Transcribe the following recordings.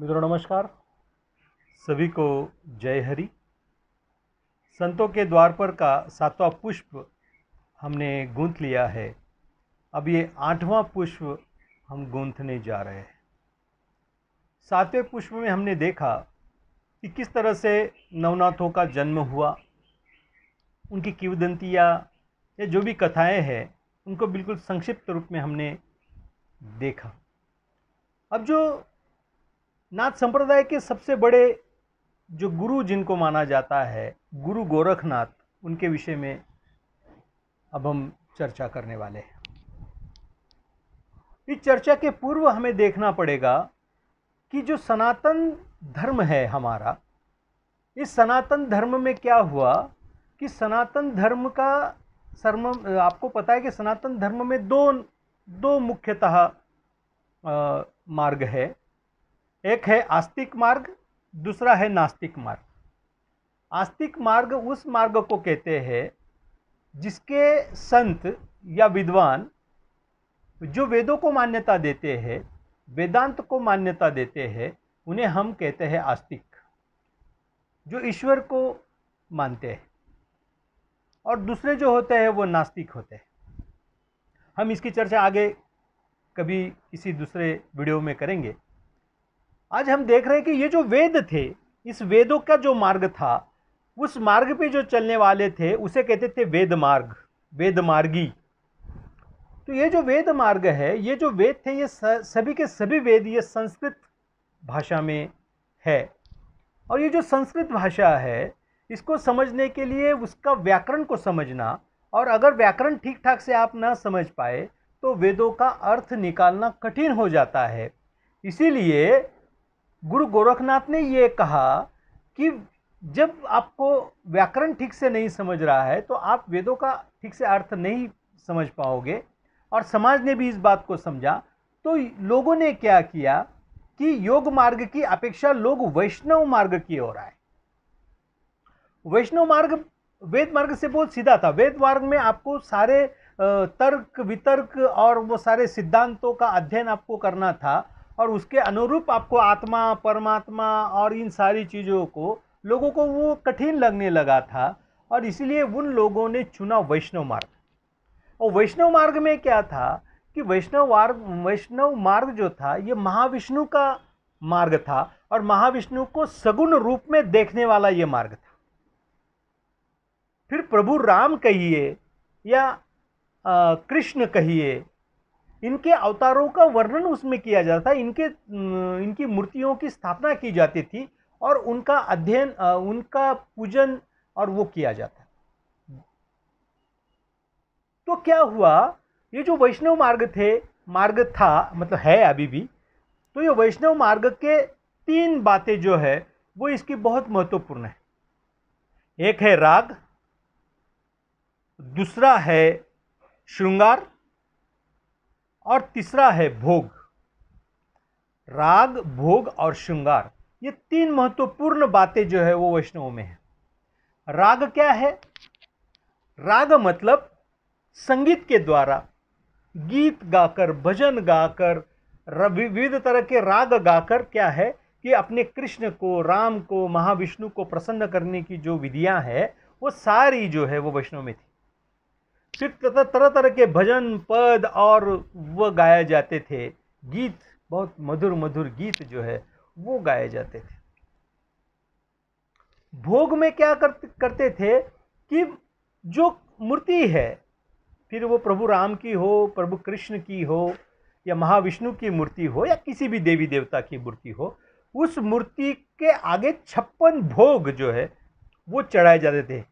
मित्रों नमस्कार सभी को जय हरि संतों के द्वार पर का सातवां पुष्प हमने गूंथ लिया है अब ये आठवां पुष्प हम गूंथने जा रहे हैं सातवें पुष्प में हमने देखा कि किस तरह से नवनाथों का जन्म हुआ उनकी किवदंतियाँ या जो भी कथाएं हैं उनको बिल्कुल संक्षिप्त रूप में हमने देखा अब जो नाथ संप्रदाय के सबसे बड़े जो गुरु जिनको माना जाता है गुरु गोरखनाथ उनके विषय में अब हम चर्चा करने वाले हैं इस चर्चा के पूर्व हमें देखना पड़ेगा कि जो सनातन धर्म है हमारा इस सनातन धर्म में क्या हुआ कि सनातन धर्म का सर्म आपको पता है कि सनातन धर्म में दो दो मुख्यतः मार्ग है एक है आस्तिक मार्ग दूसरा है नास्तिक मार्ग आस्तिक मार्ग उस मार्ग को कहते हैं जिसके संत या विद्वान जो वेदों को मान्यता देते हैं वेदांत को मान्यता देते हैं उन्हें हम कहते हैं आस्तिक जो ईश्वर को मानते हैं और दूसरे जो होते हैं वो नास्तिक होते हैं हम इसकी चर्चा आगे कभी किसी दूसरे वीडियो में करेंगे आज हम देख रहे हैं कि ये जो वेद थे इस वेदों का जो मार्ग था उस मार्ग पे जो चलने वाले थे उसे कहते थे वेद मार्ग वेद मार्गी तो ये जो वेद मार्ग है ये जो वेद थे ये सभी के सभी वेद ये संस्कृत भाषा में है और ये जो संस्कृत भाषा है इसको समझने के लिए उसका व्याकरण को समझना और अगर व्याकरण ठीक ठाक से आप ना समझ पाए तो वेदों का अर्थ निकालना कठिन हो जाता है इसीलिए गुरु गोरखनाथ ने ये कहा कि जब आपको व्याकरण ठीक से नहीं समझ रहा है तो आप वेदों का ठीक से अर्थ नहीं समझ पाओगे और समाज ने भी इस बात को समझा तो लोगों ने क्या किया कि योग मार्ग की अपेक्षा लोग वैष्णव मार्ग की ओर आए वैष्णव मार्ग वेद मार्ग से बहुत सीधा था वेद मार्ग में आपको सारे तर्क वितर्क और वो सारे सिद्धांतों का अध्ययन आपको करना था और उसके अनुरूप आपको आत्मा परमात्मा और इन सारी चीज़ों को लोगों को वो कठिन लगने लगा था और इसीलिए उन लोगों ने चुना वैष्णव मार्ग और वैष्णव मार्ग में क्या था कि वैष्णव मार्ग वैष्णव मार्ग जो था ये महाविष्णु का मार्ग था और महाविष्णु को सगुण रूप में देखने वाला ये मार्ग था फिर प्रभु राम कहिए या कृष्ण कहिए इनके अवतारों का वर्णन उसमें किया जाता था इनके इनकी मूर्तियों की स्थापना की जाती थी और उनका अध्ययन उनका पूजन और वो किया जाता तो क्या हुआ ये जो वैष्णव मार्ग थे मार्ग था मतलब है अभी भी तो ये वैष्णव मार्ग के तीन बातें जो है वो इसकी बहुत महत्वपूर्ण है एक है राग दूसरा है श्रृंगार और तीसरा है भोग राग भोग और श्रृंगार ये तीन महत्वपूर्ण बातें जो है वो वैष्णव में है राग क्या है राग मतलब संगीत के द्वारा गीत गाकर भजन गाकर विविध तरह के राग गाकर क्या है कि अपने कृष्ण को राम को महाविष्णु को प्रसन्न करने की जो विधियां है वो सारी जो है वो वैष्णव में थी सिर्फ तथा तरह तरह के भजन पद और वह गाए जाते थे गीत बहुत मधुर मधुर गीत जो है वो गाए जाते थे भोग में क्या करते थे कि जो मूर्ति है फिर वो प्रभु राम की हो प्रभु कृष्ण की हो या महाविष्णु की मूर्ति हो या किसी भी देवी देवता की मूर्ति हो उस मूर्ति के आगे छप्पन भोग जो है वो चढ़ाए जाते थे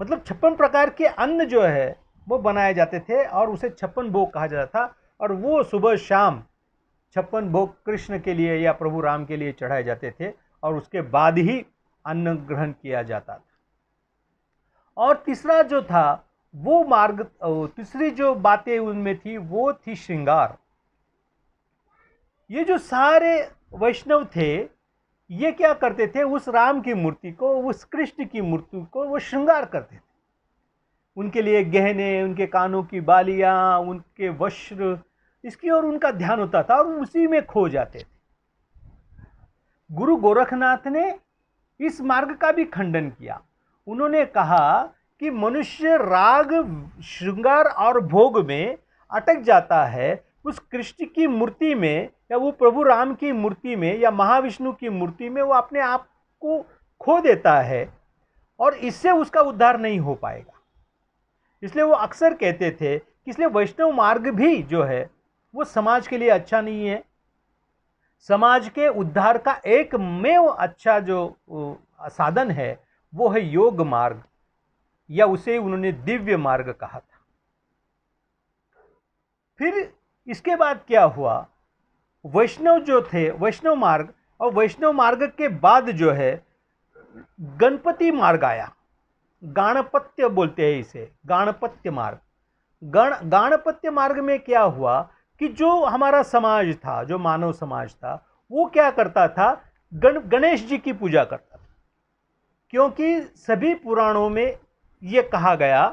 मतलब छप्पन प्रकार के अन्न जो है वो बनाए जाते थे और उसे छप्पन भोग कहा जाता था और वो सुबह शाम छप्पन भोग कृष्ण के लिए या प्रभु राम के लिए चढ़ाए जाते थे और उसके बाद ही अन्न ग्रहण किया जाता था और तीसरा जो था वो मार्ग तीसरी जो बातें उनमें थी वो थी श्रृंगार ये जो सारे वैष्णव थे ये क्या करते थे उस राम की मूर्ति को उस कृष्ण की मूर्ति को वो श्रृंगार करते थे उनके लिए गहने उनके कानों की बालियाँ उनके वस्त्र इसकी ओर उनका ध्यान होता था और उसी में खो जाते थे गुरु गोरखनाथ ने इस मार्ग का भी खंडन किया उन्होंने कहा कि मनुष्य राग श्रृंगार और भोग में अटक जाता है उस कृष्ण की मूर्ति में या वो प्रभु राम की मूर्ति में या महाविष्णु की मूर्ति में वो अपने आप को खो देता है और इससे उसका उद्धार नहीं हो पाएगा इसलिए वो अक्सर कहते थे कि इसलिए वैष्णव मार्ग भी जो है वो समाज के लिए अच्छा नहीं है समाज के उद्धार का एक एकमेव अच्छा जो साधन है वो है योग मार्ग या उसे उन्होंने दिव्य मार्ग कहा था फिर इसके बाद क्या हुआ वैष्णव जो थे वैष्णव मार्ग और वैष्णव मार्ग के बाद जो है गणपति मार्ग आया गणपत्य बोलते हैं इसे गणपत्य मार्ग गण गणपत्य मार्ग में क्या हुआ कि जो हमारा समाज था जो मानव समाज था वो क्या करता था गण गणेश जी की पूजा करता था क्योंकि सभी पुराणों में ये कहा गया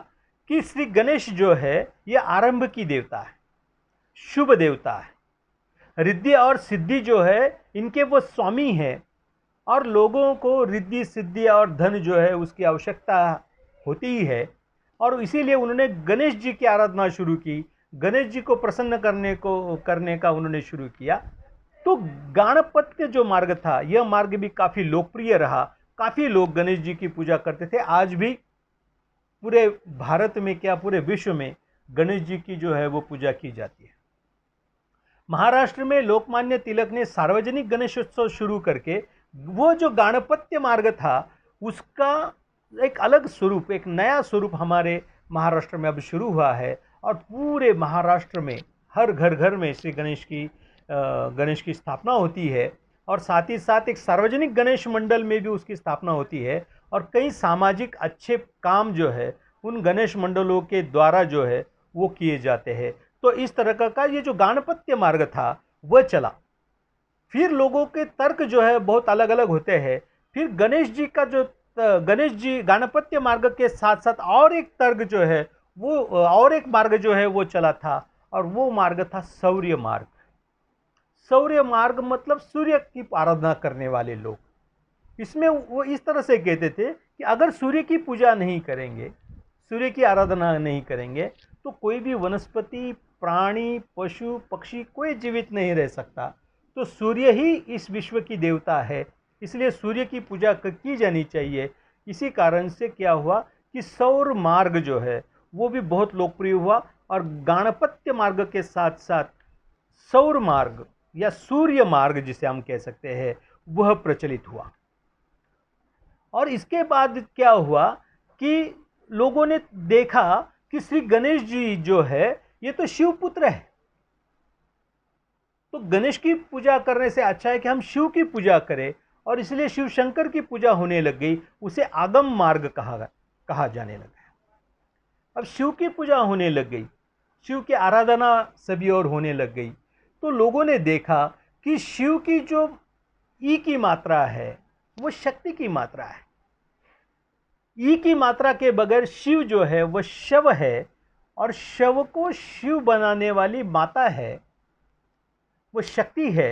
कि श्री गणेश जो है ये आरंभ की देवता है शुभ देवता है रिद्धि और सिद्धि जो है इनके वो स्वामी हैं और लोगों को रिद्धि सिद्धि और धन जो है उसकी आवश्यकता होती ही है और इसीलिए उन्होंने गणेश जी की आराधना शुरू की गणेश जी को प्रसन्न करने को करने का उन्होंने शुरू किया तो गणपत के जो मार्ग था यह मार्ग भी काफ़ी लोकप्रिय रहा काफ़ी लोग गणेश जी की पूजा करते थे आज भी पूरे भारत में क्या पूरे विश्व में गणेश जी की जो है वो पूजा की जाती है महाराष्ट्र में लोकमान्य तिलक ने सार्वजनिक गणेशोत्सव शुरू करके वो जो गणपत्य मार्ग था उसका एक अलग स्वरूप एक नया स्वरूप हमारे महाराष्ट्र में अब शुरू हुआ है और पूरे महाराष्ट्र में हर घर घर में श्री गणेश की गणेश की स्थापना होती है और साथ ही साथ एक सार्वजनिक गणेश मंडल में भी उसकी स्थापना होती है और कई सामाजिक अच्छे काम जो है उन गणेश मंडलों के द्वारा जो है वो किए जाते हैं तो इस तरह का ये जो गाणपत्य मार्ग था वह चला फिर लोगों के तर्क जो है बहुत अलग अलग होते हैं फिर गणेश जी का जो गणेश जी गणपत्य मार्ग के साथ साथ और एक तर्क जो है वो और एक मार्ग जो है वो चला था और वो मार्ग था सौर्य मार्ग सौर्य मार्ग मतलब सूर्य की आराधना करने वाले लोग इसमें वो इस तरह से कहते थे कि अगर सूर्य की पूजा नहीं करेंगे सूर्य की आराधना नहीं करेंगे तो कोई भी वनस्पति प्राणी पशु पक्षी कोई जीवित नहीं रह सकता तो सूर्य ही इस विश्व की देवता है इसलिए सूर्य की पूजा की जानी चाहिए इसी कारण से क्या हुआ कि सौर मार्ग जो है वो भी बहुत लोकप्रिय हुआ और गाणपत्य मार्ग के साथ साथ सौर मार्ग या सूर्य मार्ग जिसे हम कह सकते हैं वह प्रचलित हुआ और इसके बाद क्या हुआ कि लोगों ने देखा कि श्री गणेश जी जो है ये तो शिव पुत्र है तो गणेश की पूजा करने से अच्छा है कि हम शिव की पूजा करें और इसलिए शिव शंकर की पूजा होने लग गई उसे आगम मार्ग कहा कहा जाने लगा अब शिव की पूजा होने लग गई शिव की आराधना सभी और होने लग गई तो लोगों ने देखा कि शिव की जो ई की मात्रा है वो शक्ति की मात्रा है ई की मात्रा के बगैर शिव जो है वह शव है और शव को शिव बनाने वाली माता है वो शक्ति है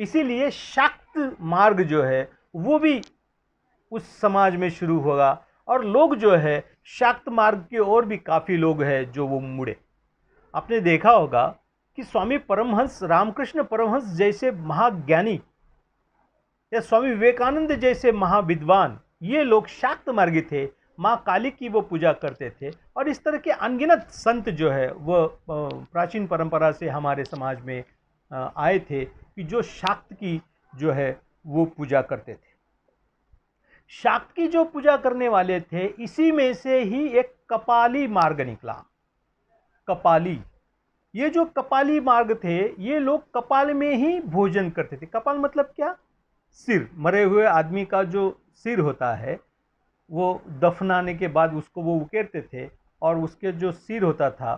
इसीलिए शक्त मार्ग जो है वो भी उस समाज में शुरू होगा और लोग जो है शक्त मार्ग के और भी काफ़ी लोग हैं जो वो मुड़े आपने देखा होगा कि स्वामी परमहंस रामकृष्ण परमहंस जैसे महाज्ञानी या स्वामी विवेकानंद जैसे महाविद्वान ये लोग शाक्त मार्गी थे माँ काली की वो पूजा करते थे और इस तरह के अनगिनत संत जो है वह प्राचीन परंपरा से हमारे समाज में आए थे कि जो शाक्त की जो है वो पूजा करते थे शाक्त की जो पूजा करने वाले थे इसी में से ही एक कपाली मार्ग निकला कपाली ये जो कपाली मार्ग थे ये लोग कपाल में ही भोजन करते थे कपाल मतलब क्या सिर मरे हुए आदमी का जो सिर होता है वो दफनाने के बाद उसको वो उकेरते थे और उसके जो सिर होता था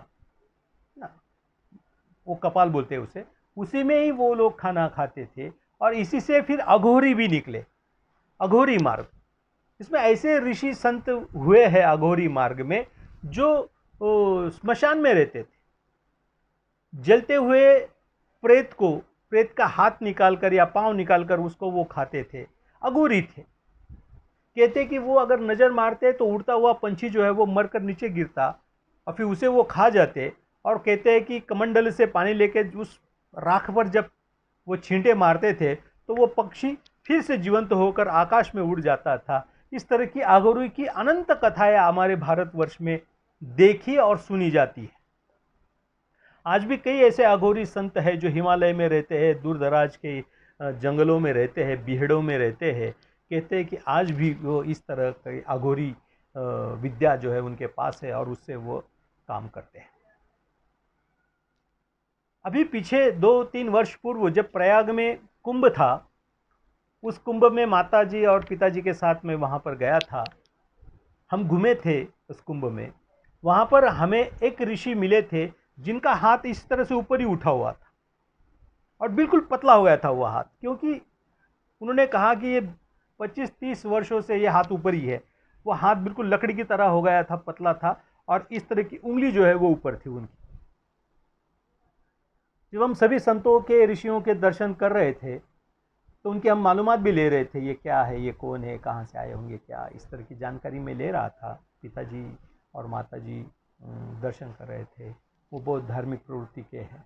ना वो कपाल बोलते हैं उसे उसी में ही वो लोग खाना खाते थे और इसी से फिर अघोरी भी निकले अघोरी मार्ग इसमें ऐसे ऋषि संत हुए हैं अघोरी मार्ग में जो स्मशान में रहते थे जलते हुए प्रेत को प्रेत का हाथ निकाल कर या पाँव निकाल कर उसको वो खाते थे अघोरी थे कहते कि वो अगर नज़र मारते तो उड़ता हुआ पंछी जो है वो मर कर नीचे गिरता और फिर उसे वो खा जाते और कहते हैं कि कमंडल से पानी लेके उस राख पर जब वो छींटे मारते थे तो वो पक्षी फिर से जीवंत होकर आकाश में उड़ जाता था इस तरह की आगोरी की अनंत कथाएं हमारे भारतवर्ष में देखी और सुनी जाती है आज भी कई ऐसे आघोरी संत हैं जो हिमालय में रहते हैं दूर दराज के जंगलों में रहते हैं बिहड़ों में रहते हैं कहते हैं कि आज भी वो इस तरह की अघोरी विद्या जो है उनके पास है और उससे वो काम करते हैं अभी पीछे दो तीन वर्ष पूर्व जब प्रयाग में कुंभ था उस कुंभ में माता जी और पिताजी के साथ में वहाँ पर गया था हम घूमे थे उस कुंभ में वहाँ पर हमें एक ऋषि मिले थे जिनका हाथ इस तरह से ऊपर ही उठा हुआ था और बिल्कुल पतला हो गया था वह हाथ क्योंकि उन्होंने कहा कि ये पच्चीस तीस वर्षों से ये हाथ ऊपर ही है वो हाथ बिल्कुल लकड़ी की तरह हो गया था पतला था और इस तरह की उंगली जो है वो ऊपर थी उनकी जब हम सभी संतों के ऋषियों के दर्शन कर रहे थे तो उनकी हम मालूम भी ले रहे थे ये क्या है ये कौन है कहाँ से आए होंगे क्या इस तरह की जानकारी मैं ले रहा था पिताजी और माता जी दर्शन कर रहे थे वो बहुत धार्मिक प्रवृत्ति के हैं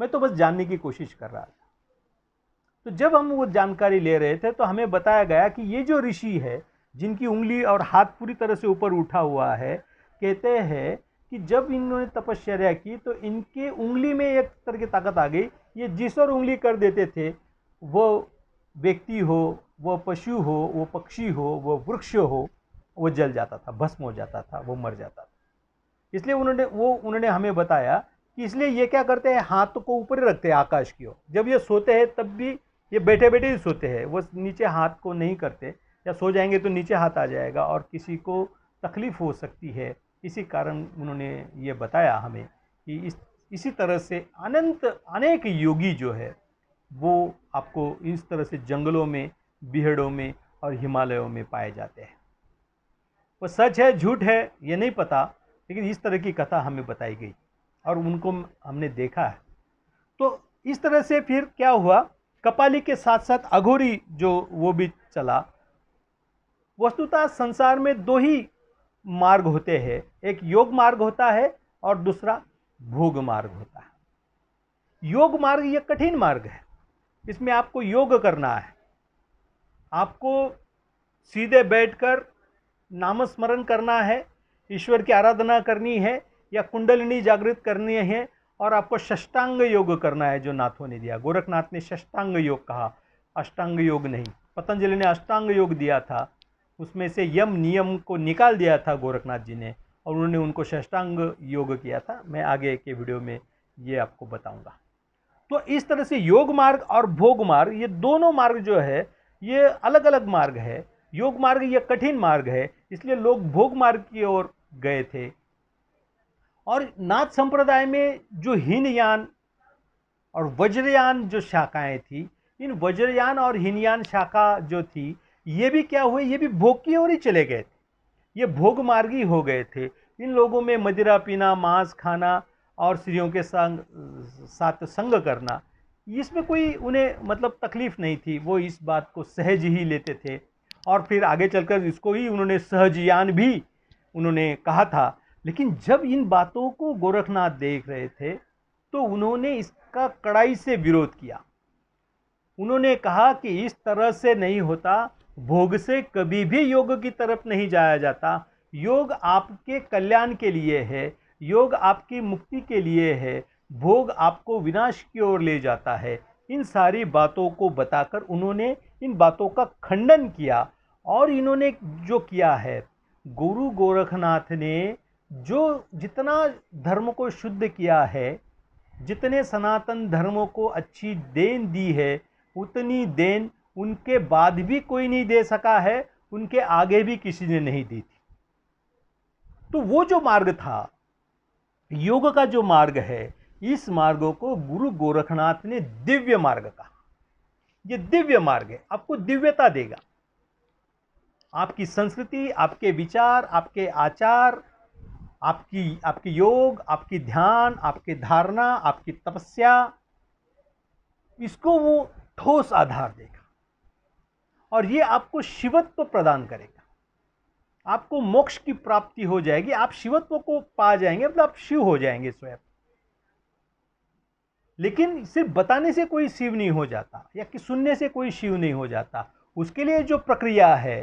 मैं तो बस जानने की कोशिश कर रहा था तो जब हम वो जानकारी ले रहे थे तो हमें बताया गया कि ये जो ऋषि है जिनकी उंगली और हाथ पूरी तरह से ऊपर उठा हुआ है कहते हैं कि जब इन्होंने तपश्चर्या की तो इनके उंगली में एक तरह की ताकत आ गई ये जिस और उंगली कर देते थे वो व्यक्ति हो वो पशु हो वो पक्षी हो वो वृक्ष हो वो जल जाता था भस्म हो जाता था वो मर जाता था इसलिए उन्होंने वो उन्होंने हमें बताया कि इसलिए ये क्या करते हैं हाथ को ऊपर ही रखते हैं आकाश की ओर जब ये सोते हैं तब भी ये बैठे बैठे ही सोते हैं वो नीचे हाथ को नहीं करते या सो जाएंगे तो नीचे हाथ आ जाएगा और किसी को तकलीफ़ हो सकती है इसी कारण उन्होंने ये बताया हमें कि इस इसी तरह से अनंत अनेक योगी जो है वो आपको इस तरह से जंगलों में बिहड़ों में और हिमालयों में पाए जाते हैं वो सच है झूठ है ये नहीं पता लेकिन इस तरह की कथा हमें बताई गई और उनको हमने देखा है तो इस तरह से फिर क्या हुआ कपाली के साथ साथ अघोरी जो वो भी चला वस्तुतः संसार में दो ही मार्ग होते हैं एक योग मार्ग होता है और दूसरा भोग मार्ग होता है योग मार्ग यह कठिन मार्ग है इसमें आपको योग करना है आपको सीधे बैठकर नामस्मरण करना है ईश्वर की आराधना करनी है या कुंडलिनी जागृत करनी है और आपको षष्टांग योग करना है जो नाथों ने दिया गोरखनाथ ने षष्टांग योग कहा अष्टांग योग नहीं पतंजलि ने अष्टांग योग दिया था उसमें से यम नियम को निकाल दिया था गोरखनाथ जी ने और उन्होंने उनको षष्टांग योग किया था मैं आगे के वीडियो में ये आपको बताऊंगा तो इस तरह से योग मार्ग और भोग मार्ग ये दोनों मार्ग जो है ये अलग अलग मार्ग है योग मार्ग ये कठिन मार्ग है इसलिए लोग भोग मार्ग की ओर गए थे और नाथ संप्रदाय में जो हीनयान और वज्रयान जो शाखाएं थी इन वज्रयान और हीनयान शाखा जो थी ये भी क्या हुए ये भी भोग की ओर ही चले गए थे ये भोग मार्गी हो गए थे इन लोगों में मदिरा पीना मांस खाना और स्त्रियों के संग साथ संग करना इसमें कोई उन्हें मतलब तकलीफ़ नहीं थी वो इस बात को सहज ही लेते थे और फिर आगे चलकर इसको ही उन्होंने सहजयान भी उन्होंने कहा था लेकिन जब इन बातों को गोरखनाथ देख रहे थे तो उन्होंने इसका कड़ाई से विरोध किया उन्होंने कहा कि इस तरह से नहीं होता भोग से कभी भी योग की तरफ नहीं जाया जाता योग आपके कल्याण के लिए है योग आपकी मुक्ति के लिए है भोग आपको विनाश की ओर ले जाता है इन सारी बातों को बताकर उन्होंने इन बातों का खंडन किया और इन्होंने जो किया है गुरु गोरखनाथ ने जो जितना धर्म को शुद्ध किया है जितने सनातन धर्मों को अच्छी देन दी है उतनी देन उनके बाद भी कोई नहीं दे सका है उनके आगे भी किसी ने नहीं दी थी तो वो जो मार्ग था योग का जो मार्ग है इस मार्ग को गुरु गोरखनाथ ने दिव्य मार्ग कहा ये दिव्य मार्ग है आपको दिव्यता देगा आपकी संस्कृति आपके विचार आपके आचार आपकी आपके योग आपकी ध्यान आपकी धारणा आपकी तपस्या इसको वो ठोस आधार देगा और ये आपको शिवत्व प्रदान करेगा आपको मोक्ष की प्राप्ति हो जाएगी आप शिवत्व को पा जाएंगे मतलब आप शिव हो जाएंगे स्वयं लेकिन सिर्फ बताने से कोई शिव नहीं हो जाता या कि सुनने से कोई शिव नहीं हो जाता उसके लिए जो प्रक्रिया है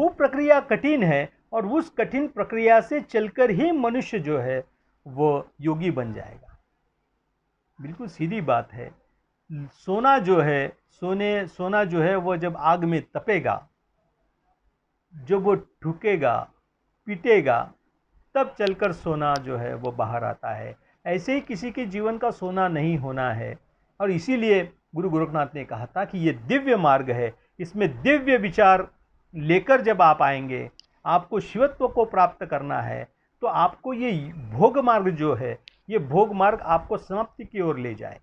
वो प्रक्रिया कठिन है और उस कठिन प्रक्रिया से चलकर ही मनुष्य जो है वो योगी बन जाएगा बिल्कुल सीधी बात है सोना जो है सोने सोना जो है वो जब आग में तपेगा जब वो ठुकेगा पीटेगा तब चलकर सोना जो है वो बाहर आता है ऐसे ही किसी के जीवन का सोना नहीं होना है और इसीलिए गुरु गोरखनाथ ने कहा था कि ये दिव्य मार्ग है इसमें दिव्य विचार लेकर जब आप आएंगे आपको शिवत्व को प्राप्त करना है तो आपको ये भोग मार्ग जो है ये भोग मार्ग आपको समाप्ति की ओर ले जाए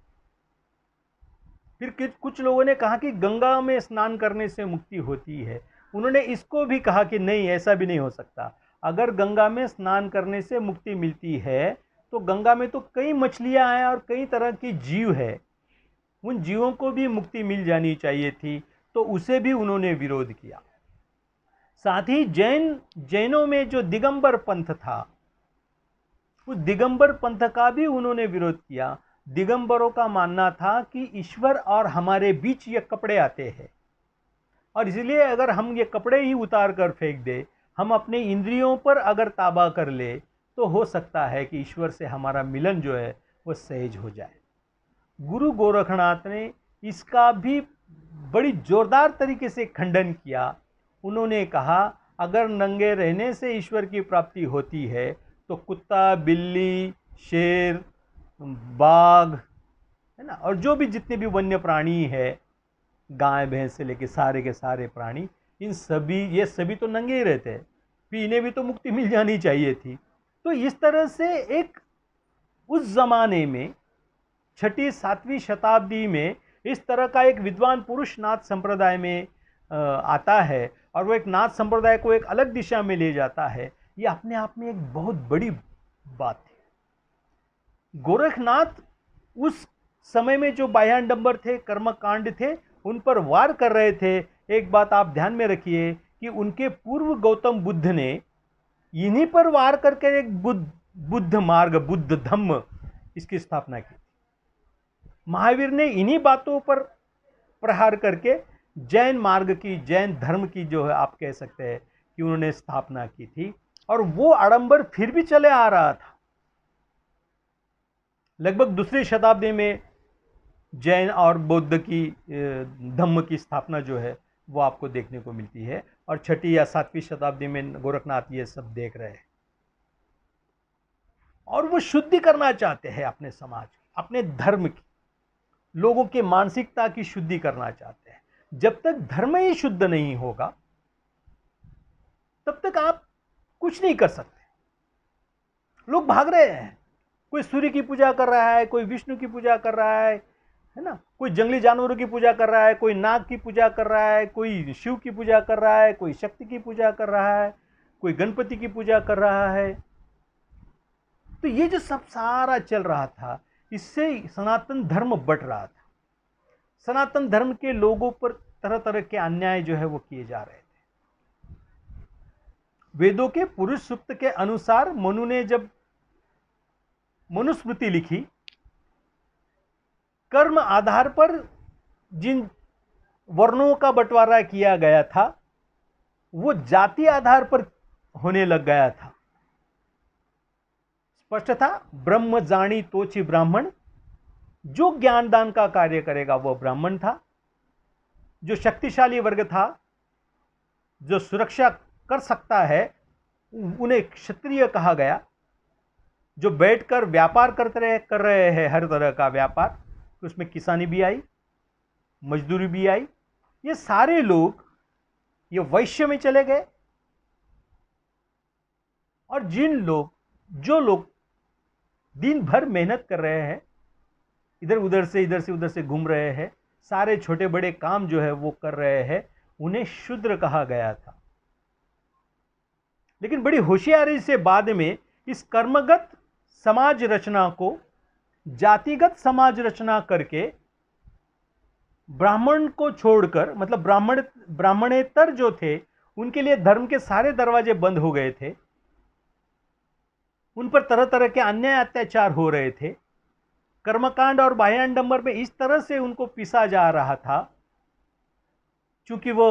फिर कुछ लोगों ने कहा कि गंगा में स्नान करने से मुक्ति होती है उन्होंने इसको भी कहा कि नहीं ऐसा भी नहीं हो सकता अगर गंगा में स्नान करने से मुक्ति मिलती है तो गंगा में तो कई मछलियाँ हैं और कई तरह की जीव है उन जीवों को भी मुक्ति मिल जानी चाहिए थी तो उसे भी उन्होंने विरोध किया साथ ही जैन जैनों में जो दिगंबर पंथ था उस दिगंबर पंथ का भी उन्होंने विरोध किया दिगंबरों का मानना था कि ईश्वर और हमारे बीच ये कपड़े आते हैं और इसलिए अगर हम ये कपड़े ही उतार कर फेंक दे हम अपने इंद्रियों पर अगर ताबा कर ले तो हो सकता है कि ईश्वर से हमारा मिलन जो है वो सहज हो जाए गुरु गोरखनाथ ने इसका भी बड़ी जोरदार तरीके से खंडन किया उन्होंने कहा अगर नंगे रहने से ईश्वर की प्राप्ति होती है तो कुत्ता बिल्ली शेर बाघ है ना और जो भी जितने भी वन्य प्राणी है गाय भैंस से लेके सारे के सारे प्राणी इन सभी ये सभी तो नंगे ही रहते हैं फिर इन्हें भी तो मुक्ति मिल जानी चाहिए थी तो इस तरह से एक उस ज़माने में छठी सातवीं शताब्दी में इस तरह का एक विद्वान पुरुष नाथ संप्रदाय में आता है और वो एक नाथ संप्रदाय को एक अलग दिशा में ले जाता है ये अपने आप में एक बहुत बड़ी बात है गोरखनाथ उस समय में जो बाह्यांडम्बर थे कर्मकांड थे उन पर वार कर रहे थे एक बात आप ध्यान में रखिए कि उनके पूर्व गौतम बुद्ध ने इन्हीं पर वार करके एक बुद्ध बुद्ध मार्ग बुद्ध धम्म इसकी स्थापना की महावीर ने इन्हीं बातों पर प्रहार करके जैन मार्ग की जैन धर्म की जो है आप कह सकते हैं कि उन्होंने स्थापना की थी और वो आडंबर फिर भी चले आ रहा था लगभग दूसरी शताब्दी में जैन और बौद्ध की धम्म की स्थापना जो है वो आपको देखने को मिलती है और छठी या सातवीं शताब्दी में गोरखनाथ ये सब देख रहे हैं और वो शुद्धि करना चाहते हैं अपने समाज की अपने धर्म की लोगों के मानसिकता की शुद्धि करना चाहते हैं जब तक धर्म ही शुद्ध नहीं होगा तब तक आप कुछ नहीं कर सकते लोग भाग रहे हैं कोई सूर्य की पूजा कर रहा है कोई विष्णु की पूजा कर रहा है है ना कोई जंगली जानवरों की पूजा कर रहा है कोई नाग की पूजा कर रहा है कोई शिव की पूजा कर रहा है कोई शक्ति की पूजा कर रहा है कोई गणपति की पूजा कर रहा है तो ये जो सब सारा चल रहा था इससे सनातन धर्म बट रहा था सनातन धर्म के लोगों पर तरह तरह के अन्याय जो है वो किए जा रहे थे वेदों के पुरुष सुक्त के अनुसार मनु ने जब मनुस्मृति लिखी कर्म आधार पर जिन वर्णों का बंटवारा किया गया था वो जाति आधार पर होने लग गया था स्पष्ट था ब्रह्म जानी तोची ब्राह्मण जो ज्ञानदान का कार्य करेगा वह ब्राह्मण था जो शक्तिशाली वर्ग था जो सुरक्षा कर सकता है उन्हें क्षत्रिय कहा गया जो बैठकर व्यापार करते रहे कर रहे हैं हर तरह का व्यापार उसमें किसानी भी आई मजदूरी भी आई ये सारे लोग ये वैश्य में चले गए और जिन लोग जो लोग दिन भर मेहनत कर रहे हैं इधर उधर से इधर से उधर से घूम रहे हैं सारे छोटे बड़े काम जो है वो कर रहे हैं उन्हें शूद्र कहा गया था लेकिन बड़ी होशियारी से बाद में इस कर्मगत समाज रचना को जातिगत समाज रचना करके ब्राह्मण को छोड़कर मतलब ब्राह्मण ब्राह्मणेतर जो थे उनके लिए धर्म के सारे दरवाजे बंद हो गए थे उन पर तरह तरह के अन्याय अत्याचार हो रहे थे कर्मकांड और बाह्यांडम्बर में इस तरह से उनको पिसा जा रहा था क्योंकि वो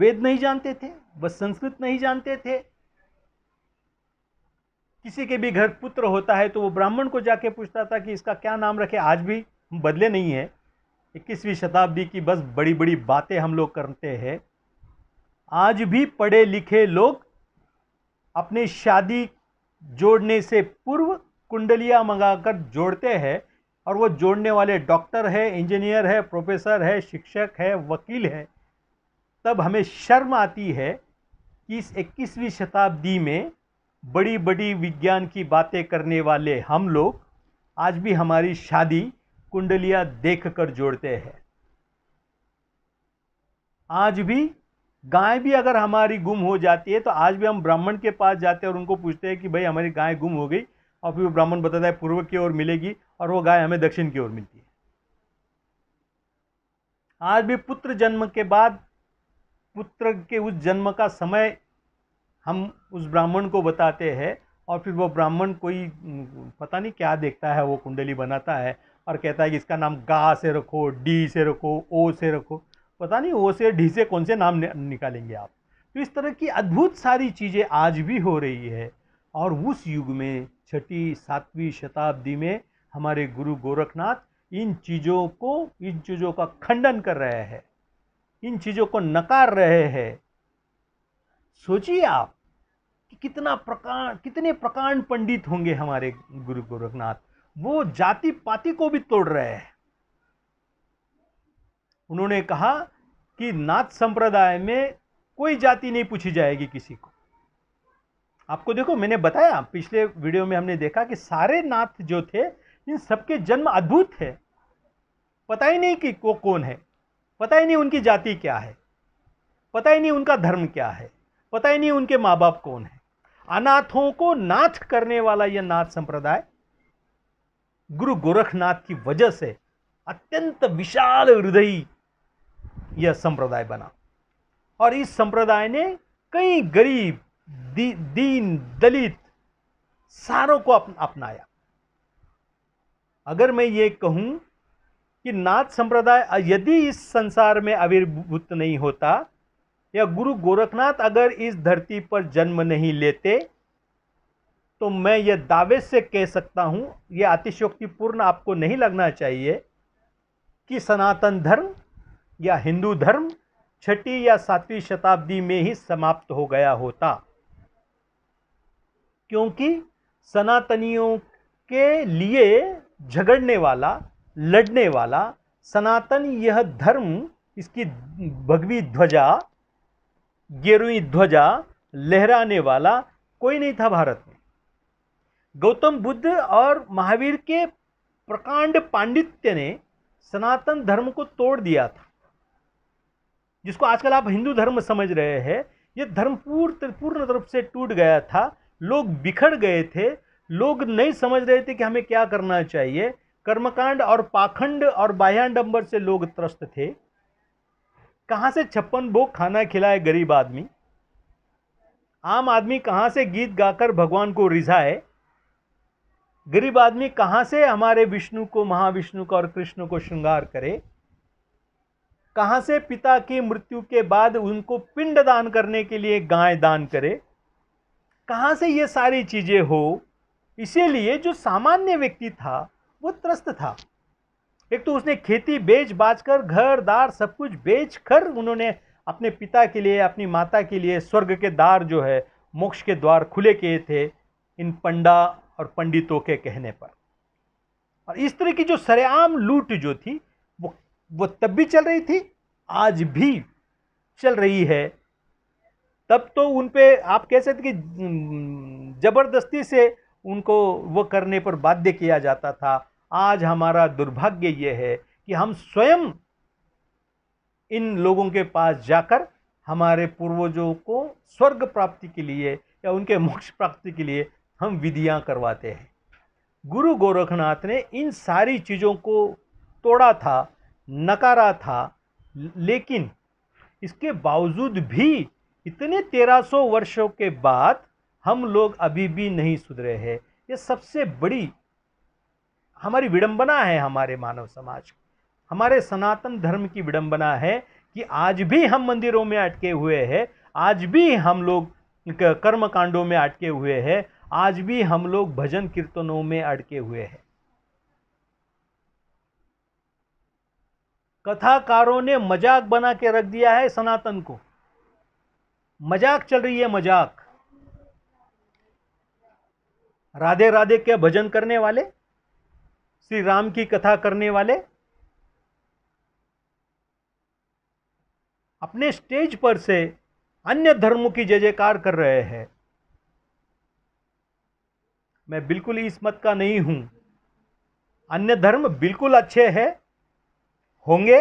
वेद नहीं जानते थे वह संस्कृत नहीं जानते थे किसी के भी घर पुत्र होता है तो वो ब्राह्मण को जाके पूछता था कि इसका क्या नाम रखे आज भी बदले नहीं है इक्कीसवीं शताब्दी की बस बड़ी बड़ी बातें हम लोग करते हैं आज भी पढ़े लिखे लोग अपने शादी जोड़ने से पूर्व कुंडलियाँ मंगाकर जोड़ते हैं और वो जोड़ने वाले डॉक्टर है इंजीनियर है प्रोफेसर है शिक्षक है वकील है तब हमें शर्म आती है कि इस इक्कीसवीं शताब्दी में बड़ी बड़ी विज्ञान की बातें करने वाले हम लोग आज भी हमारी शादी कुंडलियाँ देख कर जोड़ते हैं आज भी गाय भी अगर हमारी गुम हो जाती है तो आज भी हम ब्राह्मण के पास जाते हैं और उनको पूछते हैं कि भाई हमारी गाय गुम हो गई और फिर वो ब्राह्मण बताता है पूर्व की ओर मिलेगी और वो गाय हमें दक्षिण की ओर मिलती है आज भी पुत्र जन्म के बाद पुत्र के उस जन्म का समय हम उस ब्राह्मण को बताते हैं और फिर वो ब्राह्मण कोई पता नहीं क्या देखता है वो कुंडली बनाता है और कहता है कि इसका नाम गा से रखो डी से रखो ओ से रखो पता नहीं ओ से डी से कौन से नाम निकालेंगे आप तो इस तरह की अद्भुत सारी चीज़ें आज भी हो रही है और उस युग में छठी सातवीं शताब्दी में हमारे गुरु गोरखनाथ इन चीज़ों को इन चीज़ों का खंडन कर रहे हैं इन चीज़ों को नकार रहे हैं सोचिए आप कि कितना प्रकांड कितने प्रकांड पंडित होंगे हमारे गुरु गोरखनाथ वो जाति पाति को भी तोड़ रहे हैं उन्होंने कहा कि नाथ संप्रदाय में कोई जाति नहीं पूछी जाएगी किसी को आपको देखो मैंने बताया पिछले वीडियो में हमने देखा कि सारे नाथ जो थे इन सबके जन्म अद्भुत थे पता ही नहीं कि वो कौन है पता ही नहीं उनकी जाति क्या है पता ही नहीं उनका धर्म क्या है पता ही नहीं उनके माँ बाप कौन है अनाथों को नाथ करने वाला यह नाथ संप्रदाय गुरु गोरखनाथ की वजह से अत्यंत विशाल हृदयी यह संप्रदाय बना और इस संप्रदाय ने कई गरीब दीन दलित सारों को अप, अपनाया अगर मैं ये कहूँ कि नाथ संप्रदाय यदि इस संसार में आविर्भूत नहीं होता या गुरु गोरखनाथ अगर इस धरती पर जन्म नहीं लेते तो मैं ये दावे से कह सकता हूँ यह अतिशोक्तिपूर्ण आपको नहीं लगना चाहिए कि सनातन धर्म या हिंदू धर्म छठी या सातवीं शताब्दी में ही समाप्त हो गया होता क्योंकि सनातनियों के लिए झगड़ने वाला लड़ने वाला सनातन यह धर्म इसकी भगवी ध्वजा गेरुई ध्वजा लहराने वाला कोई नहीं था भारत में गौतम बुद्ध और महावीर के प्रकांड पांडित्य ने सनातन धर्म को तोड़ दिया था जिसको आजकल आप हिंदू धर्म समझ रहे हैं यह धर्म पूर्ण पूर्ण रूप से टूट गया था लोग बिखर गए थे लोग नहीं समझ रहे थे कि हमें क्या करना चाहिए कर्मकांड और पाखंड और बाह्यांडम्बर से लोग त्रस्त थे कहाँ से छप्पन भोग खाना खिलाए गरीब आदमी आम आदमी कहाँ से गीत गाकर भगवान को रिझाए गरीब आदमी कहाँ से हमारे विष्णु को महाविष्णु को और कृष्ण को श्रृंगार करे कहाँ से पिता की मृत्यु के बाद उनको पिंड दान करने के लिए गाय दान करे कहाँ से ये सारी चीज़ें हो इसीलिए जो सामान्य व्यक्ति था वो त्रस्त था एक तो उसने खेती बेच बाच कर घर दार सब कुछ बेच कर उन्होंने अपने पिता के लिए अपनी माता के लिए स्वर्ग के द्वार जो है मोक्ष के द्वार खुले किए थे इन पंडा और पंडितों के कहने पर और इस तरह की जो सरेआम लूट जो थी वो वो तब भी चल रही थी आज भी चल रही है तब तो उन पर आप कह सकते कि ज़बरदस्ती से उनको वो करने पर बाध्य किया जाता था आज हमारा दुर्भाग्य ये है कि हम स्वयं इन लोगों के पास जाकर हमारे पूर्वजों को स्वर्ग प्राप्ति के लिए या उनके मोक्ष प्राप्ति के लिए हम विधियाँ करवाते हैं गुरु गोरखनाथ ने इन सारी चीज़ों को तोड़ा था नकारा था लेकिन इसके बावजूद भी इतने 1300 वर्षों के बाद हम लोग अभी भी नहीं सुधरे हैं ये सबसे बड़ी हमारी विडंबना है हमारे मानव समाज की हमारे सनातन धर्म की विडंबना है कि आज भी हम मंदिरों में अटके हुए हैं आज भी हम लोग कर्म कांडों में अटके हुए हैं आज भी हम लोग भजन कीर्तनों में अटके हुए हैं कथाकारों ने मजाक बना के रख दिया है सनातन को मजाक चल रही है मजाक राधे राधे के भजन करने वाले श्री राम की कथा करने वाले अपने स्टेज पर से अन्य धर्मों की जय जयकार कर रहे हैं मैं बिल्कुल इस मत का नहीं हूं अन्य धर्म बिल्कुल अच्छे हैं होंगे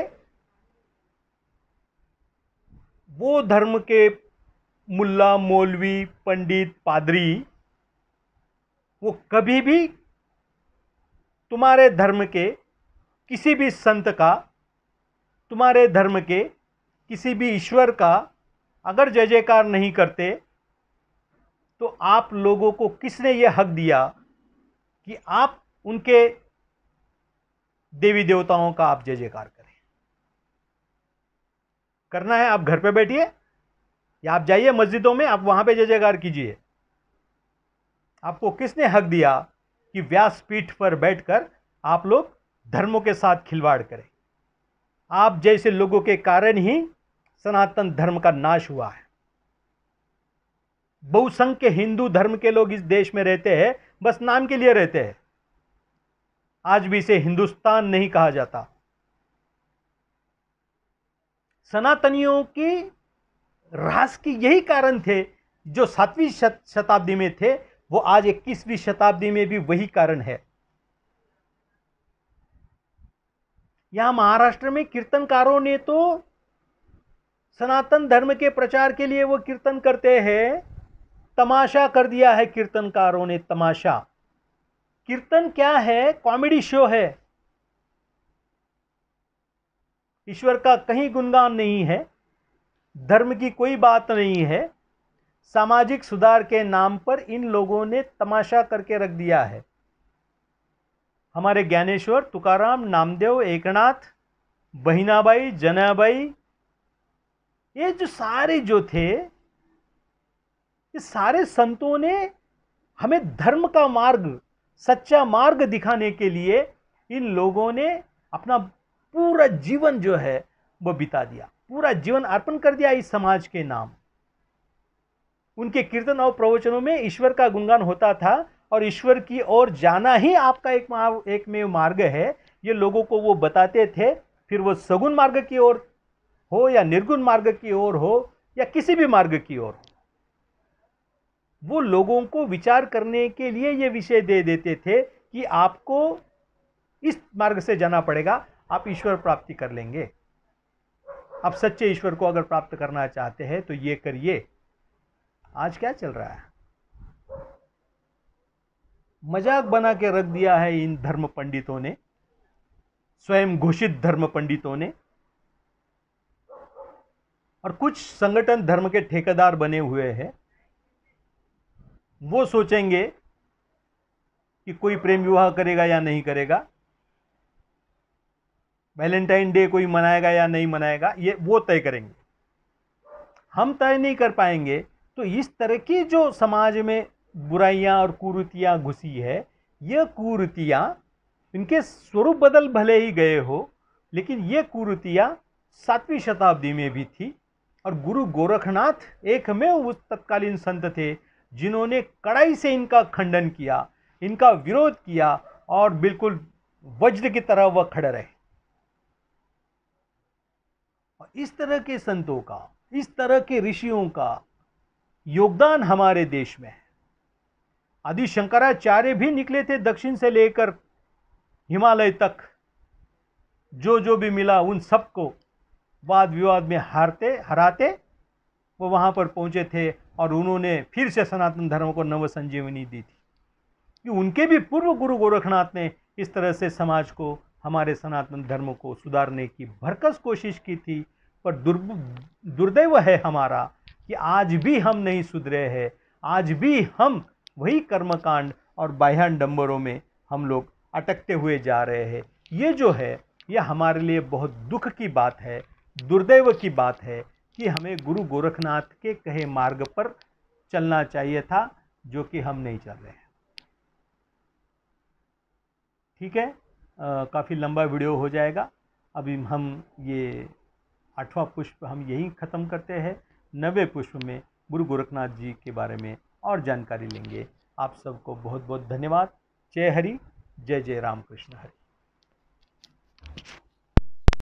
वो धर्म के मुल्ला मौलवी पंडित पादरी वो कभी भी तुम्हारे धर्म के किसी भी संत का तुम्हारे धर्म के किसी भी ईश्वर का अगर जय जयकार नहीं करते तो आप लोगों को किसने ये हक दिया कि आप उनके देवी देवताओं का आप जय जयकार करें करना है आप घर पे बैठिए या आप जाइए मस्जिदों में आप वहाँ पे जयकार कीजिए आपको किसने हक दिया कि व्यास पीठ पर बैठकर आप लोग धर्मों के साथ खिलवाड़ करें आप जैसे लोगों के कारण ही सनातन धर्म का नाश हुआ है बहुसंख्य हिंदू धर्म के लोग इस देश में रहते हैं बस नाम के लिए रहते हैं आज भी इसे हिंदुस्तान नहीं कहा जाता सनातनियों की ह्रास की यही कारण थे जो सातवीं शताब्दी में थे वो आज इक्कीसवीं शताब्दी में भी वही कारण है यहां महाराष्ट्र में कीर्तनकारों ने तो सनातन धर्म के प्रचार के लिए वो कीर्तन करते हैं तमाशा कर दिया है कीर्तनकारों ने तमाशा कीर्तन क्या है कॉमेडी शो है ईश्वर का कहीं गुणगान नहीं है धर्म की कोई बात नहीं है सामाजिक सुधार के नाम पर इन लोगों ने तमाशा करके रख दिया है हमारे ज्ञानेश्वर तुकाराम नामदेव एकनाथ बहिनाबाई जनाबाई ये जो सारे जो थे ये सारे संतों ने हमें धर्म का मार्ग सच्चा मार्ग दिखाने के लिए इन लोगों ने अपना पूरा जीवन जो है वो बिता दिया पूरा जीवन अर्पण कर दिया इस समाज के नाम उनके कीर्तन और प्रवचनों में ईश्वर का गुणगान होता था और ईश्वर की ओर जाना ही आपका एक एक में मार्ग है ये लोगों को वो बताते थे फिर वो सगुण मार्ग की ओर हो या निर्गुण मार्ग की ओर हो या किसी भी मार्ग की ओर वो लोगों को विचार करने के लिए ये विषय दे देते थे कि आपको इस मार्ग से जाना पड़ेगा आप ईश्वर प्राप्ति कर लेंगे आप सच्चे ईश्वर को अगर प्राप्त करना चाहते हैं तो ये करिए आज क्या चल रहा है मजाक बना के रख दिया है इन धर्म पंडितों ने स्वयं घोषित धर्म पंडितों ने और कुछ संगठन धर्म के ठेकेदार बने हुए हैं वो सोचेंगे कि कोई प्रेम विवाह करेगा या नहीं करेगा वैलेंटाइन डे कोई मनाएगा या नहीं मनाएगा ये वो तय करेंगे हम तय नहीं कर पाएंगे तो इस तरह की जो समाज में बुराइयां और कुरीतियां घुसी है ये कुरीतियां इनके स्वरूप बदल भले ही गए हो लेकिन ये कुरीतियां सातवीं शताब्दी में भी थी और गुरु गोरखनाथ एक में उस तत्कालीन संत थे जिन्होंने कड़ाई से इनका खंडन किया इनका विरोध किया और बिल्कुल वज्र की तरह वह खड़े रहे और इस तरह के संतों का इस तरह के ऋषियों का योगदान हमारे देश में है आदि शंकराचार्य भी निकले थे दक्षिण से लेकर हिमालय तक जो जो भी मिला उन सबको वाद विवाद में हारते हराते वो वहाँ पर पहुँचे थे और उन्होंने फिर से सनातन धर्म को नव संजीवनी दी थी कि उनके भी पूर्व गुरु गोरखनाथ ने इस तरह से समाज को हमारे सनातन धर्म को सुधारने की भरकस कोशिश की थी पर दुर् दुर्दैव है हमारा कि आज भी हम नहीं सुधरे हैं आज भी हम वही कर्मकांड और डंबरों में हम लोग अटकते हुए जा रहे हैं ये जो है ये हमारे लिए बहुत दुख की बात है दुर्दैव की बात है कि हमें गुरु गोरखनाथ के कहे मार्ग पर चलना चाहिए था जो कि हम नहीं चल रहे हैं ठीक है काफ़ी लंबा वीडियो हो जाएगा अभी हम ये आठवां पुष्प हम यही ख़त्म करते हैं नवे पुष्प में गुरु गोरखनाथ जी के बारे में और जानकारी लेंगे आप सबको बहुत बहुत धन्यवाद जय हरी जय जय राम कृष्ण हरी